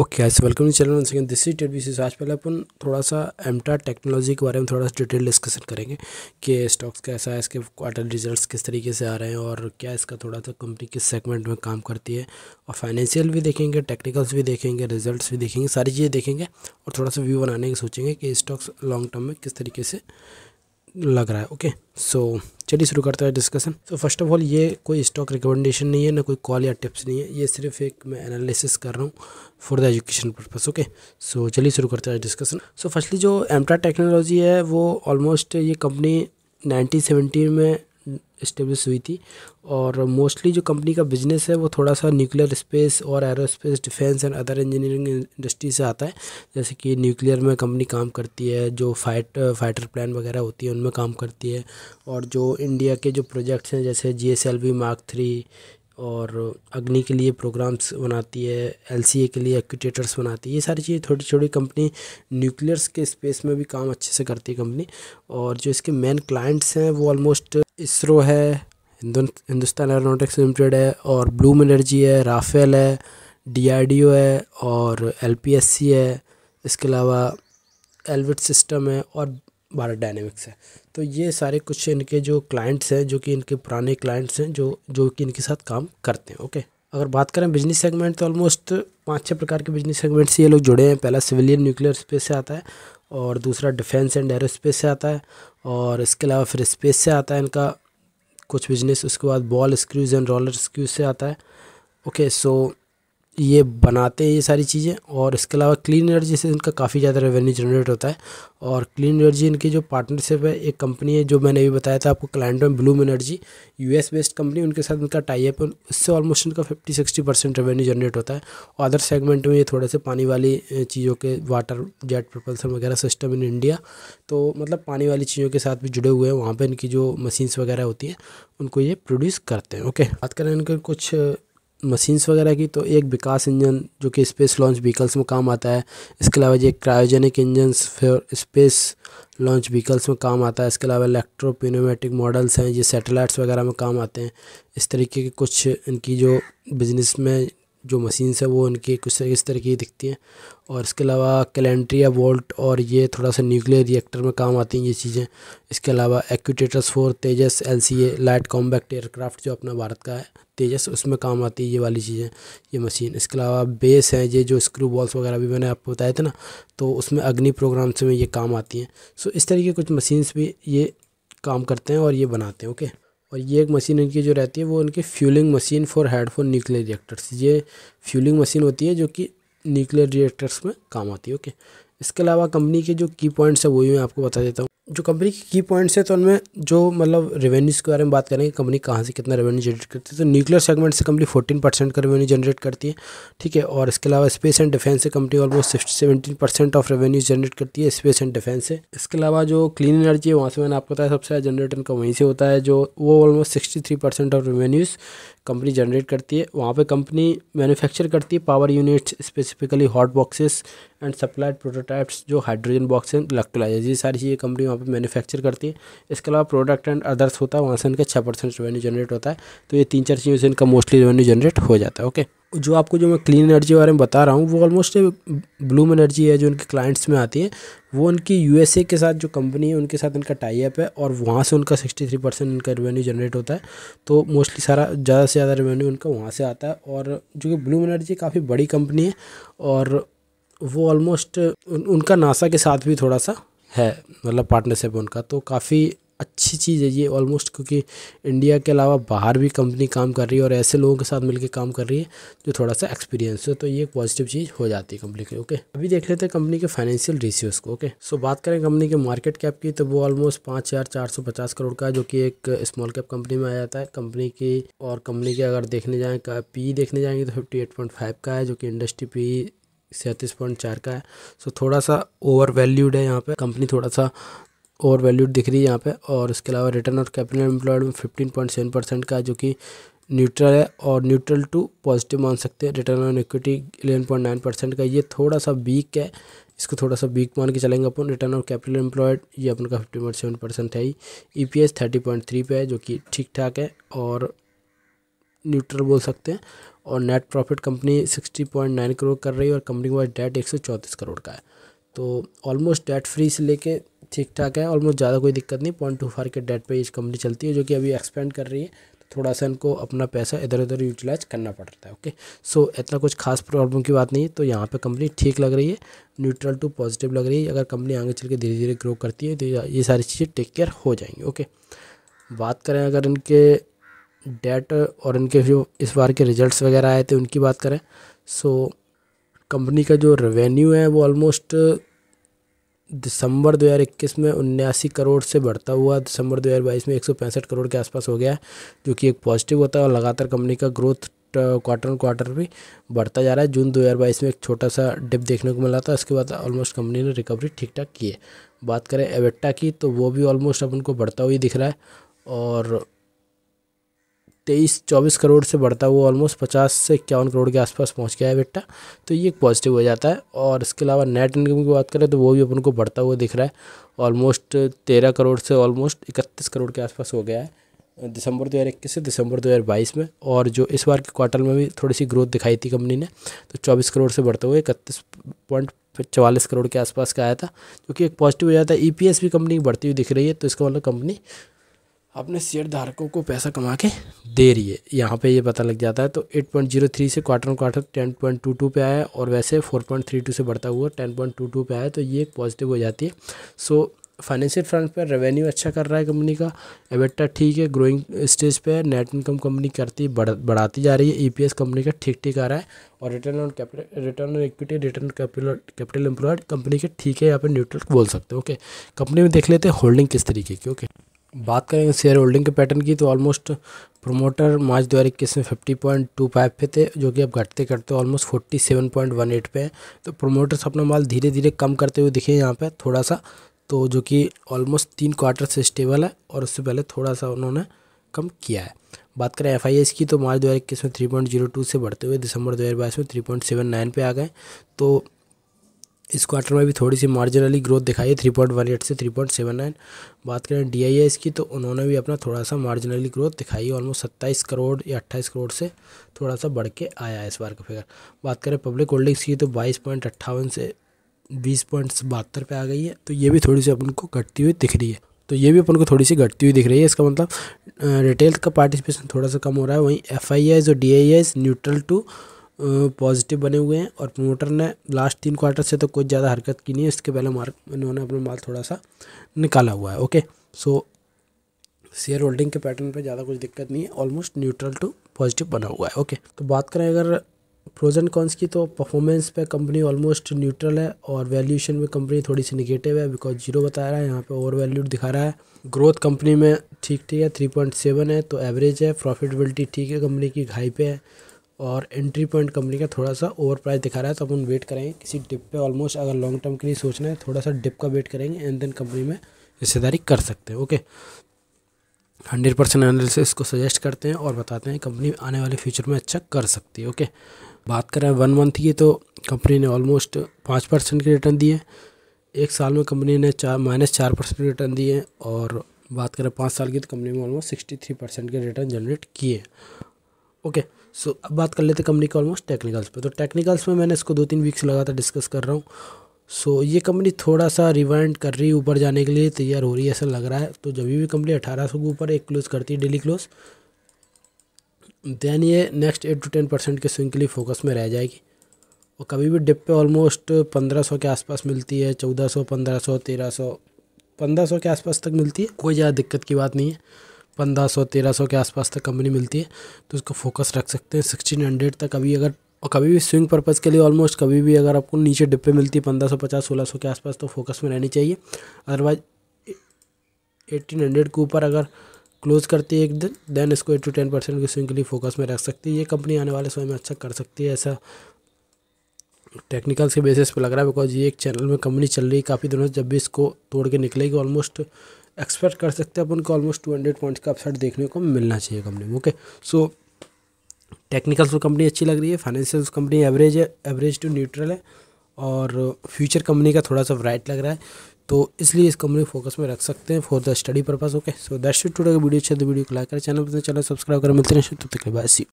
okay आज welcome to channel second this is Ted आज पहले अपन थोड़ा सा एमटा टेक्नोलॉजी के बारे में थोड़ा सा डिटेल डिस्कशन करेंगे कि स्टॉक्स कैसा है इसके क्वार्टर रिजल्ट्स किस तरीके से आ रहे हैं और क्या इसका थोड़ा सा कंपनी किस सेगमेंट में काम करती है और फाइनेंशियल भी देखेंगे टेक्निकल्स भी देखेंगे रिजल्ट भी देखेंगे सारी चीज़ें देखेंगे और थोड़ा सा व्यू बनाने की सोचेंगे कि स्टॉक्स लॉन्ग टर्म में किस तरीके से लग रहा है ओके सो चलिए शुरू करते हैं discussion so first of all ये कोई स्टॉक रिकमेंडेशन नहीं है ना कोई कॉल या टिप्स नहीं है ये सिर्फ एक मैं एनालिसिस कर रहा हूँ for the education purpose okay so चलिए शुरू करते हैं डिस्कशन सो फर्स्टली जो एमट्रा टेक्नोलॉजी है वो ऑलमोस्ट ये कंपनी नाइनटीन में इस्टेब्लिश हुई थी और मोस्टली जो कंपनी का बिजनेस है वो थोड़ा सा न्यूक्लियर स्पेस और aerospace defence and other engineering industry से आता है जैसे कि न्यूक्लियर में कंपनी काम करती है जो फाइट फाइटर प्लान वगैरह होती है उनमें काम करती है और जो इंडिया के जो प्रोजेक्ट्स हैं जैसे G S L V mark three और अग्नि के लिए प्रोग्राम्स बनाती है एलसीए के लिए एक्यूटेटर्स बनाती है ये सारी चीज़ें छोटी छोटी कंपनी न्यूक्लियर्स के स्पेस में भी काम अच्छे से करती है कंपनी और जो इसके मेन क्लाइंट्स हैं वो ऑलमोस्ट इसरो है हिंदुस्तान एरोनोटिक्स लिमिटेड है और ब्लूम एनर्जी है राफेल है डी है और एल है इसके अलावा एलविट सिस्टम है और भारत डायनेमिक्स है तो ये सारे कुछ इनके जो क्लाइंट्स हैं जो कि इनके पुराने क्लाइंट्स हैं जो जो कि इनके साथ काम करते हैं ओके अगर बात करें बिजनेस सेगमेंट तो ऑलमोस्ट पाँच छः प्रकार के बिजनेस सेगमेंट्स से ये लोग जुड़े हैं पहला सिविलियन न्यूक्लियर स्पेस से आता है और दूसरा डिफेंस एंड एरोस्पेस से आता है और इसके अलावा फिर स्पेस से आता है इनका कुछ बिजनेस उसके बाद ball screws and roller screws से आता है ओके सो ये बनाते हैं ये सारी चीज़ें और इसके अलावा क्लीन एनर्जी से इनका काफ़ी ज़्यादा रेवेन्यू जनरेट होता है और क्लीन एनर्जी इनकी जो पार्टनरशिप है एक कंपनी है जो मैंने अभी बताया था आपको क्लाइंट में Bloom energy US based company उनके साथ इनका टाई है उससे ऑलमोस्ट इनका fifty sixty percent revenue generate होता है और अदर सेगमेंट में ये थोड़े से पानी वाली चीज़ों के वाटर जेट प्रपल्सर वगैरह सिस्टम इन इंडिया तो मतलब पानी वाली चीज़ों के साथ भी जुड़े हुए हैं वहाँ पर इनकी जो मशीन्स वगैरह होती हैं उनको ये प्रोड्यूस करते हैं ओके बात करें इनके कुछ मशीन्स वगैरह की तो एक विकास इंजन जो कि स्पेस लॉन्च व्हीकल्स में काम आता है इसके अलावा ये क्रायोजेनिक इंजन फिर स्पेस लॉन्च व्हीकल्स में काम आता है इसके अलावा इलेक्ट्रोपिनोमेटिक मॉडल्स हैं ये सैटेलाइट्स वगैरह में काम आते हैं इस तरीके के कुछ इनकी जो बिज़नेस में जो मशीन्स है वो उनकी कुछ इस तरह की दिखती हैं और इसके अलावा कैलेंट्रिया वोल्ट और ये थोड़ा सा न्यूक्लियर रिएक्टर में काम आती हैं ये चीज़ें इसके अलावा actuators for Tejas L C A light combat aircraft जो अपना भारत का है तेजस उसमें काम आती है ये वाली चीज़ें ये मशीन इसके अलावा बेस हैं ये जो स्क्रू बॉल्स वगैरह भी मैंने आपको बताया था ना तो उसमें अग्नि प्रोग्राम से में ये काम आती हैं सो इस तरह की कुछ मशीन्स भी ये काम करते हैं और ये बनाते हैं ओके और ये एक मशीन इनकी जो रहती है वो इनकी fueling machine for headphone nuclear reactors ये फ्यूलिंग मशीन होती है जो कि न्यूक्लियर रिएक्टर्स में काम आती है ओके इसके अलावा कंपनी के जो की पॉइंट्स है वही मैं आपको बता देता हूँ जो कंपनी की की पॉइंट्स हैं तो उनमें जो मतलब रेवेन्यूज़ के बारे में बात करेंगे कंपनी कहाँ से कितना रेवेन्यू जनरेट करती है तो न्यूक्लियर सेगमेंट से कंपनी 14 परसेंट का रेवेन्यू जनरेट करती है ठीक है और इसके अलावा स्पेस एंड डिफेंस से company almost seventeen percent of revenue generate करती है स्पेस एंड डिफेंस से इसके अलावा जो क्लीन एनर्जी है वहाँ से मैंने आपको बताया सबसे ज़्यादा जनरेट इनका वहीं से होता है जो वो almost sixty of revenues company generate करती है वहाँ पर कंपनी मैनुफैक्चर करती है power units specifically hot boxes and supplied prototypes जो हाइड्रोजन बॉक्स एंड इलेक्ट्रोलाइजर ये सारी चीज़ें कंपनी वहाँ पर मैनुफैक्चर करती है इसके अलावा प्रोडक्ट एंड अदर्स होता है वहाँ से इनका छः परसेंट रेवेन्यू जनरेट होता है तो ये तीन चार चीज़ों से इनका मोस्टली रेवेन्यू जनरेट हो जाता है ओके जो आपको जो मैं क्लीन एनर्जी के बारे में बता रहा हूँ वो ऑलमोस्ट ब्लूम एनर्जी है जो उनके क्लाइंट्स में आती है वो उनकी यूएसए के साथ जो कंपनी है उनके साथ इनका टाइप है और वहाँ से उनका सिक्सटी थ्री परसेंट इनका रेवेन्यू जनरेट होता है तो मोस्टली सारा ज़्यादा से ज़्यादा रेवेन्यू उनका वहाँ से आता है और जो कि ब्लूम एनर्जी काफ़ी बड़ी कंपनी है और वो ऑलमोस्ट उनका नासा के साथ भी थोड़ा सा है मतलब पार्टनरशिप उनका तो काफ़ी अच्छी चीज़ है ये ऑलमोस्ट क्योंकि इंडिया के अलावा बाहर भी कंपनी काम कर रही है और ऐसे लोगों के साथ मिलकर काम कर रही है जो थोड़ा सा एक्सपीरियंस हो तो ये पॉजिटिव चीज़ हो जाती है कंपनी के ओके अभी देख लेते हैं कंपनी के फाइनेंशियल रेशियोज को ओके सो बात करें कंपनी के मार्केट कैप की तो वो ऑलमोस्ट पाँच हज़ार चार सौ पचास करोड़ का जो कि एक स्मॉल कैप कंपनी में आ जाता है कंपनी की और कंपनी के अगर देखने जाएँ पी देखने जाएंगे तो फिफ्टी एट पॉइंट फाइव का है जो कि इंडस्ट्री पी सैंतीस पॉइंट चार का है सो थोड़ा सा ओवर वैल्यूड है यहाँ पे कंपनी थोड़ा सा ओवर वैल्यूड दिख रही है यहाँ पे और इसके अलावा रिटर्न और कैपिटल एम्प्लॉयड में फिफ्टीन पॉइंट सेवन परसेंट का जो कि न्यूट्रल है और न्यूट्रल टू पॉजिटिव मान सकते हैं return on equity eleven point nine percent का ये थोड़ा सा वीक है इसको थोड़ा सा वीक मान के चलेंगे अपन रिटर्न ऑन कैपिटल एम्प्लॉयड ये अपन का फिफ्टी पॉइंट सेवन परसेंट है ही E P S thirty point three पे है जो कि ठीक ठाक है और न्यूट्रल बोल सकते हैं और नेट प्रॉफिट कंपनी 60.9 करोड़ कर रही है और कंपनी के पास डेट एक करोड़ का है तो ऑलमोस्ट डेट फ्री से लेके ठीक ठाक है ऑलमोस्ट ज़्यादा कोई दिक्कत नहीं पॉइंट टू फार के डेट पर इस कंपनी चलती है जो कि अभी एक्सपेंड कर रही है तो थोड़ा सा इनको अपना पैसा इधर उधर यूटिलाइज करना पड़ता है ओके सो so, इतना कुछ खास प्रॉब्लम की बात नहीं है तो यहाँ पे कंपनी ठीक लग रही है न्यूट्रल टू पॉजिटिव लग रही है अगर कंपनी आगे चल के धीरे धीरे ग्रो करती है तो ये सारी चीज़ें टेक केयर हो जाएंगी ओके बात करें अगर इनके डेट और इनके जो इस बार के रिजल्ट्स वगैरह आए थे उनकी बात करें सो कंपनी का जो रेवेन्यू है वो ऑलमोस्ट दिसंबर 2021 में उन्यासी करोड़ से बढ़ता हुआ दिसंबर 2022 में एक करोड़ के आसपास हो गया है जो कि एक पॉजिटिव होता है और लगातार कंपनी का ग्रोथ क्वार्टर ऑन क्वार्टर भी बढ़ता जा रहा है जून 2022 में एक छोटा सा डिप देखने को मिला था उसके बाद ऑलमोस्ट कंपनी ने रिकवरी ठीक ठाक की है बात करें एवेट्टा की तो वो भी ऑलमोस्ट अपन को बढ़ता हुई दिख रहा है और तेईस चौबीस करोड़ से बढ़ता हुआ ऑलमोस्ट पचास से इक्यावन करोड़ के आसपास पहुंच गया है बेटा तो ये पॉजिटिव हो जाता है और इसके अलावा नेट इनकम की बात करें तो वो भी अपन को बढ़ता हुआ दिख रहा है ऑलमोस्ट तेरह करोड़ से ऑलमोस्ट इकतीस करोड़ के आसपास हो गया है दिसंबर दो से दिसंबर दो में और जो इस बार के क्वार्टर में भी थोड़ी सी ग्रोथ दिखाई थी कंपनी ने तो चौबीस करोड़ से बढ़ते हुए इकतीस पॉइंट चवालीस करोड़ के आसपास का आया था क्योंकि एक पॉजिटिव हो जाता है ईपीएस e भी कंपनी बढ़ती हुई दिख रही है तो इसका मतलब कंपनी अपने शेयर धारकों को पैसा कमा के दे रही है यहाँ पे ये यह पता लग जाता है तो 8.03 से क्वार्टर ऑन क्वार्टर 10.22 पे आया है और वैसे 4.32 से बढ़ता हुआ 10.22 पे आया है तो ये एक पॉजिटिव हो जाती है सो फाइनेंशियल फ्रंट पर रेवेन्यू अच्छा कर रहा है कंपनी का एबेटा ठीक है ग्रोइंग स्टेज पर है नेट इनकम कंपनी करती बढ़, बढ़ाती जा रही है ई e कंपनी का ठीक ठीक आ रहा है और return on capital return on equity return capital capital employed company के ठीक है यहाँ पर न्यूट्रल बोल सकते हैं ओके कंपनी में देख लेते हैं होल्डिंग किस तरीके की ओके बात करेंगे शेयर होल्डिंग के पैटर्न की तो ऑलमोस्ट प्रोमोटर मार्च दो हज़ार इक्कीस में फिफ्टी पॉइंट टू फाइव पे थे जो कि अब घटते करते almost forty seven point one eight पे हैं तो प्रोमोटर्स अपना माल धीरे धीरे कम करते हुए दिखे यहाँ पे थोड़ा सा तो जो कि ऑलमोस्ट तीन क्वार्टर से स्टेबल है और उससे पहले थोड़ा सा उन्होंने कम किया है बात करें एफ की तो मार्च दो हज़ार इक्कीस में थ्री पॉइंट जीरो टू से बढ़ते हुए दिसंबर दो हज़ार बाईस में थ्री पॉइंट सेवन नाइन पे आ गए तो इस क्वार्टर में भी थोड़ी सी मार्जिनली ग्रोथ दिखाई है थ्री पॉइंट वन एट से थ्री पॉइंट सेवन नाइन बात करें डी आई एस की तो उन्होंने भी अपना थोड़ा सा मार्जिनली ग्रोथ दिखाई है ऑलमोस्ट सत्ताईस करोड़ या अट्ठाईस करोड़ से थोड़ा सा बढ़ के आया है इस बार का फिगर बात करें पब्लिक होल्डिंग्स की तो बाईस पॉइंट अट्ठावन से बीस पॉइंट बहत्तर पर आ गई है तो ये भी थोड़ी सी अपन को घटती हुई दिख रही है तो ये भी अपन को थोड़ी सी घटती हुई दिख रही है इसका मतलब रिटेल का पार्टिसिपेशन थोड़ा सा कम हो रहा है वहीं एफ आई एस और D I S neutral to positive बने हुए हैं और प्रमोटर ने लास्ट तीन क्वार्टर से तो कुछ ज़्यादा हरकत की नहीं है इसके पहले मार्क उन्होंने अपना माल थोड़ा सा निकाला हुआ है ओके सो शेयर होल्डिंग के पैटर्न पे ज़्यादा कुछ दिक्कत नहीं है ऑलमोस्ट न्यूट्रल टू पॉजिटिव बना हुआ है ओके तो बात करें अगर प्रोजन कॉन्स की तो परफॉर्मेंस पे कंपनी ऑलमोस्ट न्यूट्रल है और वैल्यूएशन में कंपनी थोड़ी सी निगेटिव है बिकॉज जीरो बता रहा है यहाँ पे ओवर वैल्यूड दिखा रहा है ग्रोथ कंपनी में ठीक तो ठीक है थ्री पॉइंट सेवन है तो एवरेज है प्रॉफिटेबिलिटी ठीक है कंपनी की घाई पे है और एंट्री पॉइंट कंपनी का थोड़ा सा ओवर प्राइस दिखा रहा है तो अपन वेट करेंगे किसी डिप पे ऑलमोस्ट अगर लॉन्ग टर्म के लिए सोचना है थोड़ा सा डिप का वेट करेंगे एंड देन कंपनी में हिस्सेदारी कर सकते हैं ओके हंड्रेड परसेंट एनालिसिस को सजेस्ट करते हैं और बताते हैं कंपनी आने वाले फ्यूचर में अच्छा कर सकती है ओके बात करें वन मंथ की तो कंपनी ने ऑलमोस्ट पाँच परसेंट के रिटर्न दिए एक साल में कंपनी ने चार माइनस चार परसेंट के रिटर्न दिए और बात करें पाँच साल की तो कंपनी में ऑलमोस्ट सिक्सटी थ्री परसेंट के रिटर्न जनरेट किए ओके सो so, अब बात कर लेते कंपनी के ऑलमोस्ट टेक्निकल्स पे तो टेक्निकल्स में मैंने इसको दो तीन वीक्स लगातार डिस्कस कर रहा हूँ सो so, ये कंपनी थोड़ा सा रिवाइंड कर रही है ऊपर जाने के लिए तैयार हो रही है ऐसा लग रहा है तो जब भी कंपनी अठारह के ऊपर एक क्लोज करती है डेली क्लोज देन ये next eight to ten percent के स्विंग के लिए फोकस में रह जाएगी और कभी भी डिप पे ऑलमोस्ट पंद्रह सौ के आसपास मिलती है चौदह सौ पंद्रह सौ तेरह सौ पंद्रह सौ के आसपास तक मिलती है कोई ज़्यादा दिक्कत की बात नहीं है पंद्रह सौ तेरह सौ के आसपास तक कंपनी मिलती है तो उसको फोकस रख सकते हैं सिक्सटीन हंड्रेड तक अभी अगर और कभी भी स्विंग पर्पज़ के लिए ऑलमोस्ट कभी भी अगर आपको नीचे डिब्बे मिलती है पंद्रह सौ पचास सोलह सौ के आसपास तो फोकस में रहनी चाहिए अदरवाइज एट्टीन हंड्रेड के ऊपर अगर क्लोज करती है एक दिन देन इसको एट टू टेन परसेंट की स्विंग के लिए फोकस में रख सकती है ये कंपनी आने वाले समय में अच्छा कर सकती है ऐसा टेक्निकल के बेसिस पर लग रहा है बिकॉज ये एक चैनल में कंपनी चल रही है काफ़ी दिनों से जब भी इसको तोड़ के निकलेगी ऑलमोस्ट एक्सपेक्ट कर सकते हैं अपन को ऑलमोस्ट टू हंड्रेड पॉइंट्स का अपसाइड देखने को मिलना चाहिए कंपनी में ओके सो टेक्निकल कंपनी अच्छी लग रही है फाइनेंशियल कंपनी एवरेज है एवरेज टू न्यूट्रल है और फ्यूचर कंपनी का थोड़ा सा ब्राइट लग रहा है तो इसलिए इस कंपनी फोकस में रख सकते हैं for the study purpose okay so that should today video अच्छे तो वीडियो को लाइक करें तो चैनल पर चैनल सब्सक्राइब करें मिलते हैं तो तक बाय सी